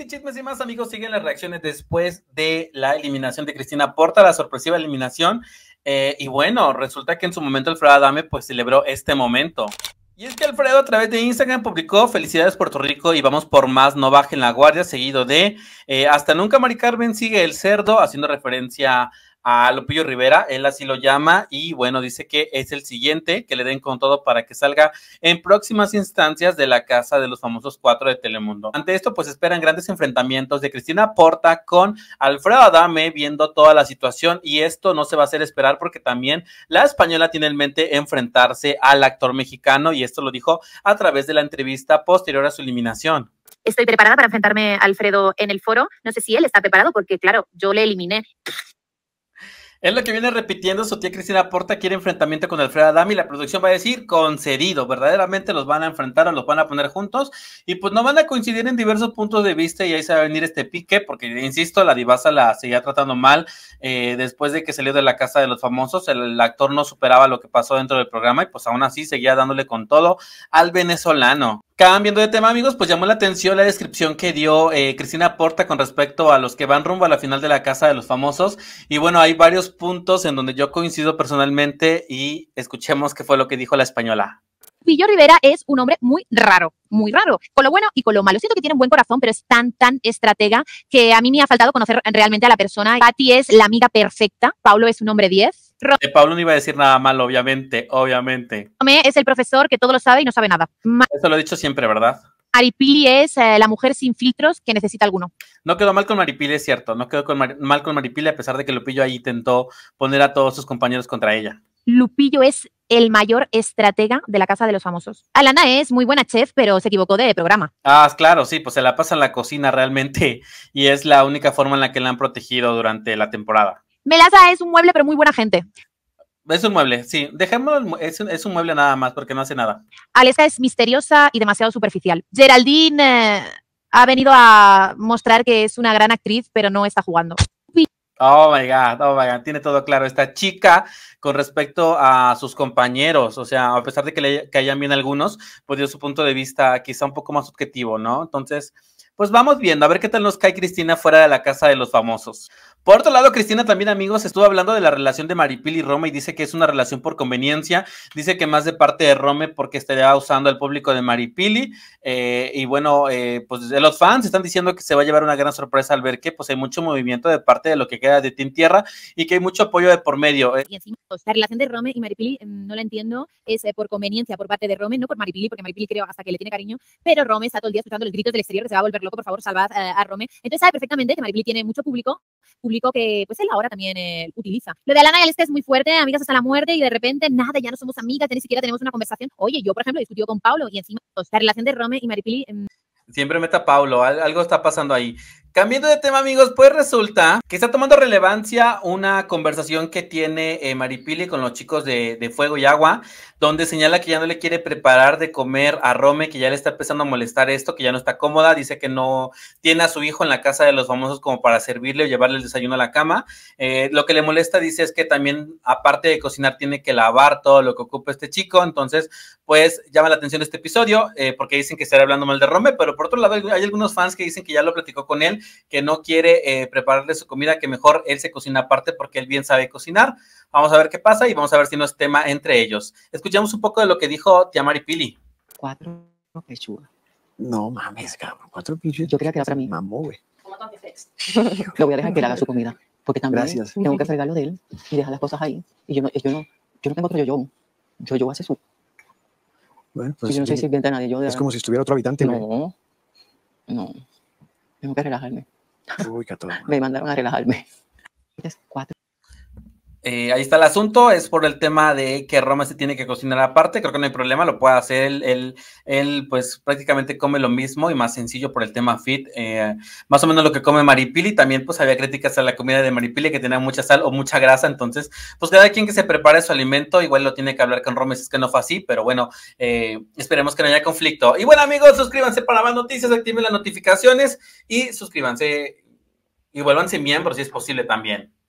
Este chismes y más, amigos, siguen las reacciones después de la eliminación de Cristina Porta, la sorpresiva eliminación. Eh, y bueno, resulta que en su momento Alfredo Adame pues celebró este momento. Y es que Alfredo a través de Instagram publicó Felicidades Puerto Rico y vamos por más, no bajen la guardia, seguido de eh, Hasta nunca Mari Carmen sigue el cerdo, haciendo referencia a a Lupillo Rivera, él así lo llama, y bueno, dice que es el siguiente, que le den con todo para que salga en próximas instancias de la casa de los famosos cuatro de Telemundo. Ante esto, pues esperan grandes enfrentamientos de Cristina Porta con Alfredo Adame, viendo toda la situación, y esto no se va a hacer esperar porque también la española tiene en mente enfrentarse al actor mexicano, y esto lo dijo a través de la entrevista posterior a su eliminación estoy preparada para enfrentarme a Alfredo en el foro. No sé si él está preparado porque, claro, yo le eliminé. Es lo que viene repitiendo su tía Cristina Porta, quiere enfrentamiento con Alfredo Adami, la producción va a decir concedido, verdaderamente los van a enfrentar o los van a poner juntos y pues no van a coincidir en diversos puntos de vista y ahí se va a venir este pique porque, insisto, la divasa la seguía tratando mal eh, después de que salió de la casa de los famosos, el, actor no superaba lo que pasó dentro del programa y pues aún así seguía dándole con todo al venezolano. Cambiando de tema, amigos, pues llamó la atención la descripción que dio eh, Cristina Porta con respecto a los que van rumbo a la final de la Casa de los Famosos. Y bueno, hay varios puntos en donde yo coincido personalmente y escuchemos qué fue lo que dijo la española. Pillo Rivera es un hombre muy raro, muy raro, con lo bueno y con lo malo. Siento que tiene un buen corazón, pero es tan, tan estratega que a mí me ha faltado conocer realmente a la persona. Patti es la amiga perfecta, Pablo es un hombre 10, de Pablo no iba a decir nada mal, obviamente, obviamente. Tomé es el profesor que todo lo sabe y no sabe nada. Eso lo he dicho siempre, ¿verdad? Maripili es eh, la mujer sin filtros que necesita alguno. No quedó mal con Maripili, es cierto. No quedó mal con Maripili a pesar de que Lupillo ahí intentó poner a todos sus compañeros contra ella. Lupillo es el mayor estratega de la Casa de los Famosos. Alana es muy buena chef, pero se equivocó de programa. Ah, claro, sí, pues se la pasa en la cocina realmente y es la única forma en la que la han protegido durante la temporada. Melaza es un mueble, pero muy buena gente. Es un mueble, sí. Dejémoslo, es un, mueble nada más porque no hace nada. Alexa es misteriosa y demasiado superficial. Geraldine eh, ha venido a mostrar que es una gran actriz, pero no está jugando. Oh my God, oh my God, tiene todo claro esta chica con respecto a sus compañeros, o sea, a pesar de que le hayan bien algunos, pues dio su punto de vista quizá un poco más objetivo, ¿no? Entonces, pues vamos viendo, a ver qué tal nos cae Cristina fuera de la casa de los famosos. Por otro lado, Cristina también, amigos, estuvo hablando de la relación de maripili y Rome y dice que es una relación por conveniencia. Dice que más de parte de Rome porque estaría usando el público de Maripili. Eh, y bueno, eh, pues los fans están diciendo que se va a llevar una gran sorpresa al ver que pues hay mucho movimiento de parte de lo que queda de Team Tierra y que hay mucho apoyo de por medio. Eh. Y encima, la relación de Rome y Maripili, mm, no la entiendo, es por conveniencia por parte de Rome, no por Maripili, porque Maripili creo hasta que le tiene cariño, pero Rome está todo el día escuchando los grito del exterior que se va a volver loco, por favor, salvad a Rome. Entonces sabe perfectamente que Maripili tiene mucho público público que pues él ahora también eh, utiliza. Lo de Alana y es muy fuerte, amigas hasta la muerte y de repente nada, ya no somos amigas, ni siquiera tenemos una conversación. Oye, yo por ejemplo discutí con Pablo y encima pues, la relación de Rome y Maripili... Em, Siempre Siempre meta Pablo, algo está pasando ahí. Cambiando de tema, amigos, pues resulta que está tomando relevancia una conversación que tiene eh, Maripili con los chicos de, Fuego y Agua, donde señala que ya no le quiere preparar de comer a Rome, que ya le está empezando a molestar esto, que ya no está cómoda, dice que no tiene a su hijo en la casa de los famosos como para servirle o llevarle el desayuno a la cama. Eh, lo que le molesta, dice, es que también, aparte de cocinar, tiene que lavar todo lo que ocupa este chico. Entonces, pues llama la atención este episodio, eh, porque dicen que estará hablando mal de Rome, pero por otro lado, hay algunos fans que dicen que ya lo platicó con él que no quiere eh, prepararle su comida, que mejor él se cocina aparte porque él bien sabe cocinar. Vamos a ver qué pasa y vamos a ver si no es tema entre ellos. Escuchamos un poco de lo que dijo Tia Pili Cuatro pechugas. No mames, cabrón. Cuatro pechugas. Yo quería que era para mí. Mamó, güey. Lo voy a dejar que él haga su comida. Porque también tengo que fregarlo de él y dejar las cosas ahí. Y yo no, yo yo no tengo otro yo-yo. Yo-yo hace su bueno, pues, yo no soy sirviente a nadie. es como si estuviera otro habitante. No, no. Tengo que relajarme. Uy, Me mandaron a relajarme. Cuatro eh, ahí está el asunto, es por el tema de que Roma se tiene que cocinar aparte, creo que no hay problema, lo puede hacer él, él, pues prácticamente come lo mismo y más sencillo por el tema fit, eh, más o menos lo que come Maripili, también pues había críticas a la comida de Maripili que tenía mucha sal o mucha grasa, entonces pues cada quien que se prepare su alimento, igual lo tiene que hablar con Roma es que no fue así, pero bueno, eh, esperemos que no haya conflicto. Y bueno amigos, suscríbanse para más noticias, activen las notificaciones y suscríbanse y vuélvanse miembros si es posible también.